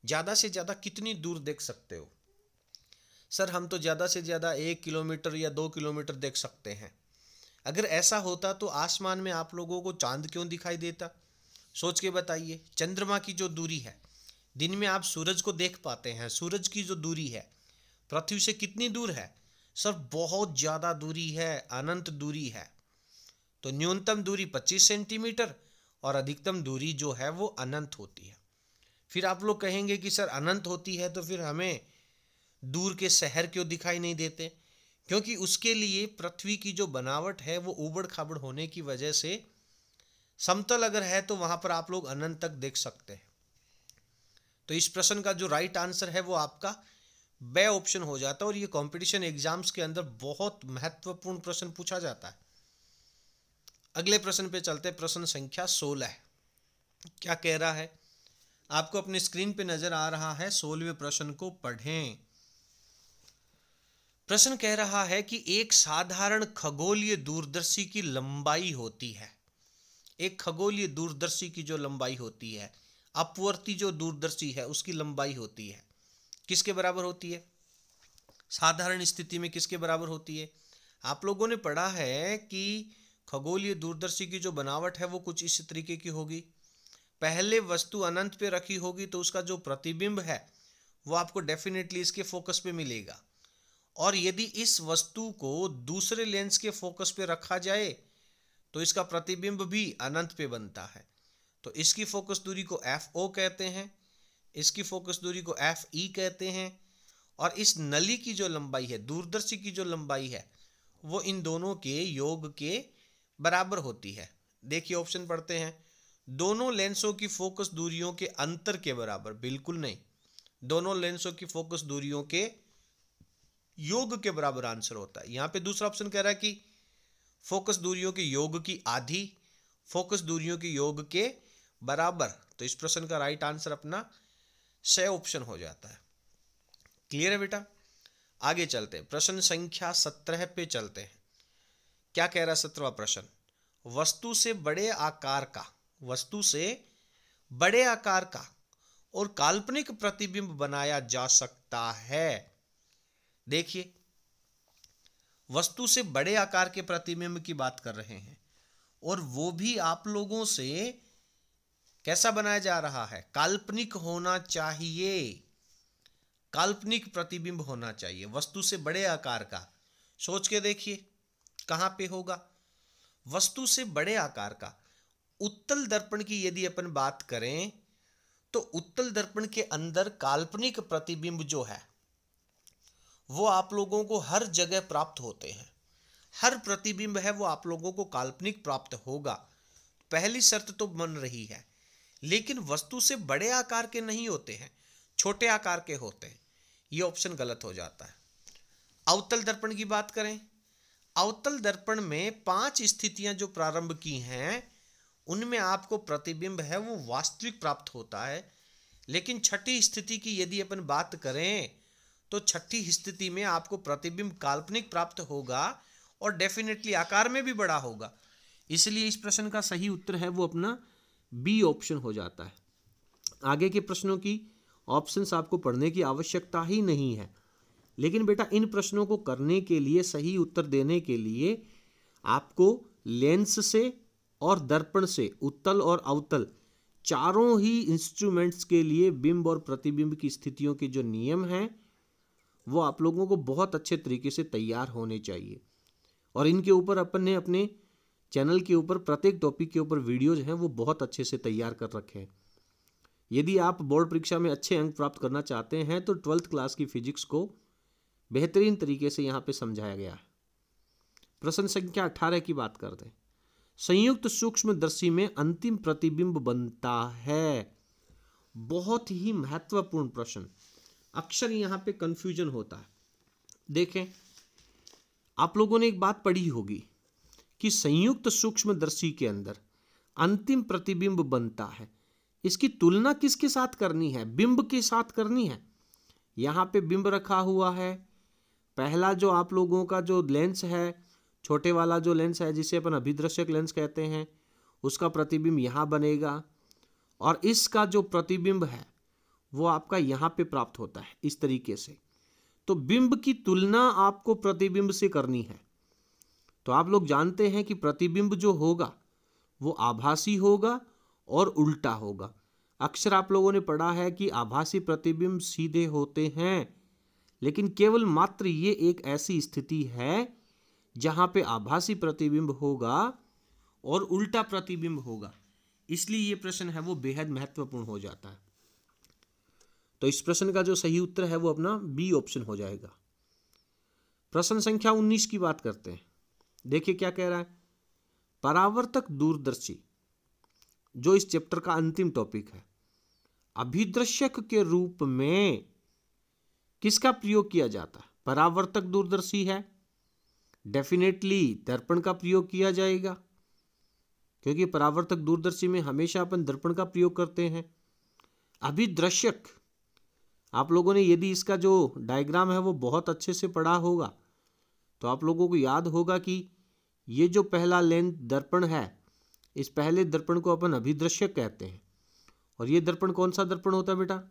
A: ज़्यादा से ज़्यादा कितनी दूर देख सकते हो सर हम तो ज़्यादा से ज़्यादा एक किलोमीटर या दो किलोमीटर देख सकते हैं अगर ऐसा होता तो आसमान में आप लोगों को चांद क्यों दिखाई देता सोच के बताइए चंद्रमा की जो दूरी है दिन में आप सूरज को देख पाते हैं सूरज की जो दूरी है पृथ्वी से कितनी दूर है सर बहुत ज़्यादा दूरी है अनंत दूरी है तो न्यूनतम दूरी 25 सेंटीमीटर और अधिकतम दूरी जो है वो अनंत होती है फिर आप लोग कहेंगे कि सर अनंत होती है तो फिर हमें दूर के शहर क्यों दिखाई नहीं देते क्योंकि उसके लिए पृथ्वी की जो बनावट है वो उबड़ खाबड़ होने की वजह से समतल अगर है तो वहाँ पर आप लोग अनंत तक देख सकते हैं तो इस प्रश्न का जो राइट आंसर है वो आपका बे ऑप्शन हो जाता है और ये कंपटीशन एग्जाम्स के अंदर बहुत महत्वपूर्ण प्रश्न पूछा जाता है अगले प्रश्न पे चलते हैं प्रश्न संख्या सोलह क्या कह रहा है आपको अपने स्क्रीन पे नजर आ रहा है सोलहवें प्रश्न को पढ़ें प्रश्न कह रहा है कि एक साधारण खगोलीय दूरदर्शी की लंबाई होती है एक खगोलीय दूरदर्शी की जो लंबाई होती है अपवर्ती जो दूरदर्शी है उसकी लंबाई होती है किसके बराबर होती है साधारण स्थिति में किसके बराबर होती है आप लोगों ने पढ़ा है कि खगोलीय दूरदर्शी की जो बनावट है वो कुछ इस तरीके की होगी पहले वस्तु अनंत पे रखी होगी तो उसका जो प्रतिबिंब है वो आपको डेफिनेटली इसके फोकस पे मिलेगा और यदि इस वस्तु को दूसरे लेंस के फोकस पे रखा जाए तो इसका प्रतिबिंब भी अनंत पे बनता है तो इसकी फोकस दूरी को एफ ओ कहते हैं इसकी फोकस दूरी को एफ ई e कहते हैं और इस नली की जो लंबाई है दूरदर्शी की जो लंबाई है वो इन दोनों के योग के बराबर होती है देखिए ऑप्शन पढ़ते हैं दोनों लेंसों की फोकस दूरियों के अंतर के बराबर बिल्कुल नहीं दोनों लेंसों की फोकस दूरियों के योग के बराबर आंसर होता है यहाँ पे दूसरा ऑप्शन कह रहा है कि फोकस दूरियों के योग की आधी फोकस दूरियों के योग के बराबर तो इस प्रश्न का राइट आंसर अपना स ऑप्शन हो जाता है क्लियर है बेटा आगे चलते हैं प्रश्न संख्या सत्रह पे चलते हैं क्या कह रहा है सत्रवा प्रश्न वस्तु से बड़े आकार का वस्तु से बड़े आकार का और काल्पनिक प्रतिबिंब बनाया जा सकता है देखिए वस्तु से बड़े आकार के प्रतिबिंब की बात कर रहे हैं और वो भी आप लोगों से कैसा बनाया जा रहा है काल्पनिक होना चाहिए काल्पनिक प्रतिबिंब होना चाहिए वस्तु से बड़े आकार का सोच के देखिए कहां पे होगा वस्तु से बड़े आकार का उत्तल दर्पण की यदि अपन बात करें तो उत्तल दर्पण के अंदर काल्पनिक प्रतिबिंब जो है वो आप लोगों को हर जगह प्राप्त होते हैं हर प्रतिबिंब है वो आप लोगों को काल्पनिक प्राप्त होगा पहली शर्त तो बन रही है लेकिन वस्तु से बड़े आकार के नहीं होते हैं छोटे आकार के होते हैं ये ऑप्शन गलत हो जाता है अवतल दर्पण की बात करें अवतल दर्पण में पांच स्थितियां जो प्रारंभ की हैं उनमें आपको प्रतिबिंब है वो वास्तविक प्राप्त होता है लेकिन छठी स्थिति की यदि अपन बात करें तो छठी स्थिति में आपको प्रतिबिंब काल्पनिक प्राप्त होगा और डेफिनेटली आकार में भी बड़ा होगा इसलिए इस प्रश्न का सही उत्तर है वो अपना बी ऑप्शन हो जाता है आगे के प्रश्नों की ऑप्शंस आपको पढ़ने की आवश्यकता ही नहीं है लेकिन बेटा इन प्रश्नों को करने के लिए सही उत्तर देने के लिए आपको लेंस से और दर्पण से उत्तल और अवतल चारों ही इंस्ट्रूमेंट्स के लिए बिंब और प्रतिबिंब की स्थितियों के जो नियम हैं वो आप लोगों को बहुत अच्छे तरीके से तैयार होने चाहिए और इनके ऊपर अपन ने अपने चैनल के ऊपर प्रत्येक टॉपिक के ऊपर वीडियोज हैं वो बहुत अच्छे से तैयार कर रखे हैं यदि आप बोर्ड परीक्षा में अच्छे अंक प्राप्त करना चाहते हैं तो ट्वेल्थ क्लास की फिजिक्स को बेहतरीन तरीके से यहाँ पे समझाया गया है प्रश्न संख्या अठारह की बात कर दें संयुक्त दर्शी में अंतिम प्रतिबिंब बनता है बहुत ही महत्वपूर्ण प्रश्न अक्सर यहाँ पे कंफ्यूजन होता है देखें आप लोगों ने एक बात पढ़ी होगी कि संयुक्त सूक्ष्मदर्शी के अंदर अंतिम प्रतिबिंब बनता है इसकी तुलना किसके साथ करनी है बिंब के साथ करनी है यहाँ पे बिंब रखा हुआ है पहला जो आप लोगों का जो लेंस है छोटे वाला जो लेंस है जिसे अपन अभिदृश्यक लेंस कहते हैं उसका प्रतिबिंब यहाँ बनेगा और इसका जो प्रतिबिंब है वो आपका यहाँ पे प्राप्त होता है इस तरीके से तो बिंब की तुलना आपको प्रतिबिंब से करनी है तो आप लोग जानते हैं कि प्रतिबिंब जो होगा वो आभासी होगा और उल्टा होगा अक्सर आप लोगों ने पढ़ा है कि आभासी प्रतिबिंब सीधे होते हैं लेकिन केवल मात्र ये एक ऐसी स्थिति है जहाँ पे आभासी प्रतिबिंब होगा और उल्टा प्रतिबिंब होगा इसलिए ये प्रश्न है वो बेहद महत्वपूर्ण हो जाता है तो इस प्रश्न का जो सही उत्तर है वो अपना बी ऑप्शन हो जाएगा प्रश्न संख्या 19 की बात करते हैं देखिए क्या कह रहा है परावर्तक दूरदर्शी जो इस चैप्टर का अंतिम टॉपिक है अभिदृश्यक के रूप में किसका प्रयोग किया जाता है परावर्तक दूरदर्शी है डेफिनेटली दर्पण का प्रयोग किया जाएगा क्योंकि परावर्तक दूरदर्शी में हमेशा अपन दर्पण का प्रयोग करते हैं अभिदृश्यक आप लोगों ने यदि इसका जो डायग्राम है वो बहुत अच्छे से पढ़ा होगा तो आप लोगों को याद होगा कि ये जो पहला लेंस दर्पण है इस पहले दर्पण को अपन अभिदृश्य कहते हैं और ये दर्पण कौन सा दर्पण होता है बेटा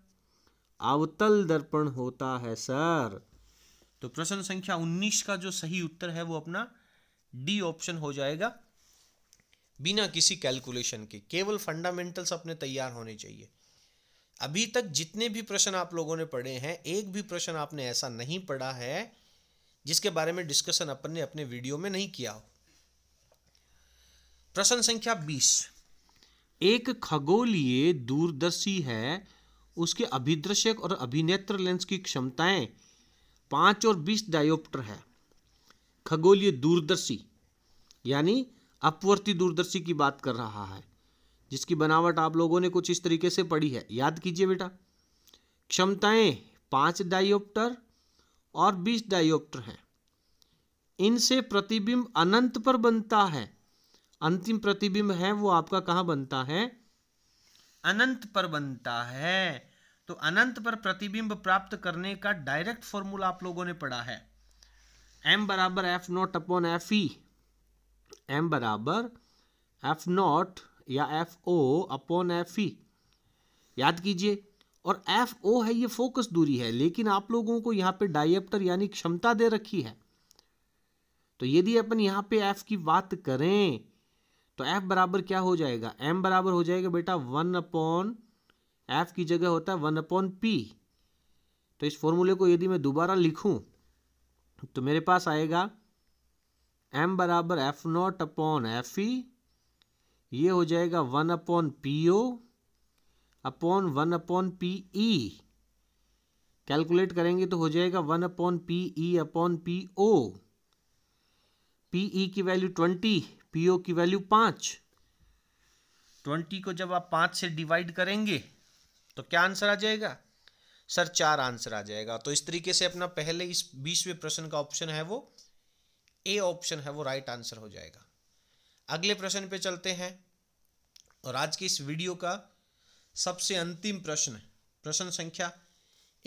A: अवतल दर्पण होता है सर तो प्रश्न संख्या 19 का जो सही उत्तर है वो अपना डी ऑप्शन हो जाएगा बिना किसी कैलकुलेशन के केवल फंडामेंटल्स अपने तैयार होने चाहिए अभी तक जितने भी प्रश्न आप लोगों ने पढ़े हैं एक भी प्रश्न आपने ऐसा नहीं पढ़ा है जिसके बारे में डिस्कशन अपन ने अपने वीडियो में नहीं किया हो प्रश्न संख्या बीस एक खगोलीय दूरदर्शी है उसके अभिदृश्यक और अभिनेत्र लेंस की क्षमताएं पांच और बीस डायोप्टर है खगोलीय दूरदर्शी यानी अपवर्ती दूरदर्शी की बात कर रहा है जिसकी बनावट आप लोगों ने कुछ इस तरीके से पढ़ी है याद कीजिए बेटा क्षमताएं पांच डायोप्टर और बीस डायोप्टर हैं इनसे प्रतिबिंब अनंत पर बनता है अंतिम प्रतिबिंब है वो आपका कहाँ बनता है अनंत पर बनता है तो अनंत पर प्रतिबिंब प्राप्त करने का डायरेक्ट फॉर्मूला आप लोगों ने पढ़ा है एम बराबर F not upon F E M बराबर एफ नॉट या F O upon F E याद कीजिए और एफ ओ है ये फोकस दूरी है लेकिन आप लोगों को यहाँ पे डायप्टर यानी क्षमता दे रखी है तो यदि अपन यहाँ पे एफ की बात करें तो एफ बराबर क्या हो जाएगा एम बराबर हो जाएगा बेटा वन अपॉन एफ की जगह होता है वन अपॉन पी तो इस फॉर्मूले को यदि मैं दोबारा लिखूं तो मेरे पास आएगा एम बराबर F not upon F E ये हो जाएगा one upon P O upon one upon P E e। Calculate करेंगे तो हो जाएगा one upon P E e upon P O P E की वैल्यू ट्वेंटी पी ओ की वैल्यू पांच ट्वेंटी को जब आप पांच से डिवाइड करेंगे तो क्या आंसर आ जाएगा सर चार आंसर आ जाएगा तो इस तरीके से अपना पहले इस बीसवें प्रश्न का ऑप्शन है वो ए ऑप्शन है वो राइट आंसर हो जाएगा अगले प्रश्न पे चलते हैं और आज की इस वीडियो का सबसे अंतिम प्रश्न प्रश्न संख्या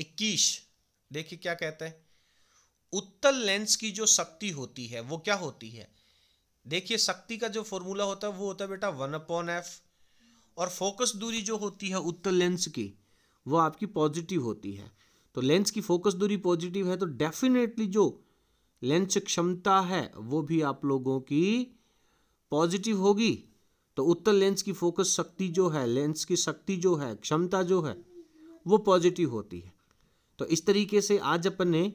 A: 21 देखिए क्या कहते हैं उत्तल लेंस की जो शक्ति होती है वो क्या होती है देखिए शक्ति का जो फॉर्मूला होता है वो होता है बेटा वन अपॉन एफ और फोकस दूरी जो होती है उत्तर लेंस की वो आपकी पॉजिटिव होती है तो लेंस की फोकस दूरी पॉजिटिव है तो डेफिनेटली जो लेंस क्षमता है वो भी आप लोगों की पॉजिटिव होगी तो उत्तर लेंस की फोकस शक्ति जो है लेंस की शक्ति जो है क्षमता जो है वो पॉजिटिव होती है तो इस तरीके से आज अपन ने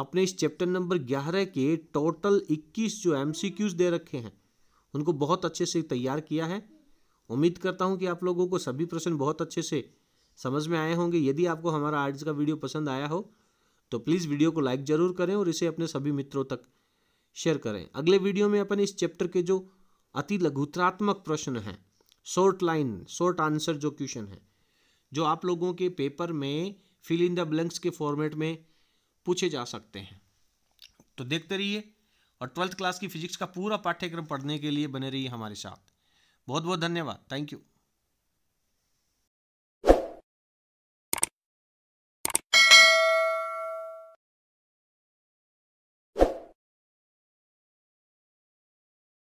A: आपने इस चैप्टर नंबर ग्यारह के टोटल इक्कीस जो एम दे रखे हैं उनको बहुत अच्छे से तैयार किया है उम्मीद करता हूँ कि आप लोगों को सभी प्रश्न बहुत अच्छे से समझ में आए होंगे यदि आपको हमारा आर्ट्स का वीडियो पसंद आया हो तो प्लीज़ वीडियो को लाइक ज़रूर करें और इसे अपने सभी मित्रों तक शेयर करें अगले वीडियो में अपन इस चैप्टर के जो अति लघुत्रात्मक प्रश्न हैं शॉर्ट लाइन शॉर्ट आंसर जो क्वेश्चन है जो आप लोगों के पेपर में फिल इन द ब्लैंक्स के फॉर्मेट में पूछे जा सकते हैं तो देखते रहिए और ट्वेल्थ क्लास की फिजिक्स का पूरा पाठ्यक्रम पढ़ने के लिए बने रहिए हमारे साथ बहुत बहुत धन्यवाद थैंक यू